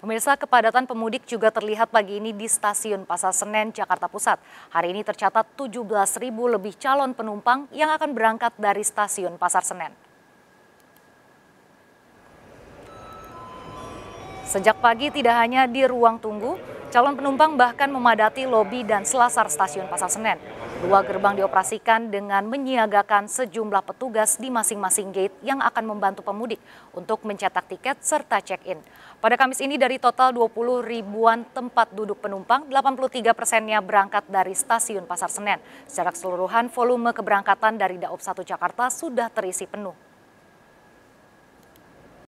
Pemirsa kepadatan pemudik juga terlihat pagi ini di stasiun Pasar Senen, Jakarta Pusat. Hari ini tercatat ribu lebih calon penumpang yang akan berangkat dari stasiun Pasar Senen. Sejak pagi tidak hanya di ruang tunggu, Calon penumpang bahkan memadati lobi dan selasar stasiun Pasar Senen. Dua gerbang dioperasikan dengan menyiagakan sejumlah petugas di masing-masing gate yang akan membantu pemudik untuk mencetak tiket serta check-in. Pada Kamis ini dari total 20 ribuan tempat duduk penumpang, 83 persennya berangkat dari stasiun Pasar Senen. Secara keseluruhan volume keberangkatan dari Daob 1 Jakarta sudah terisi penuh.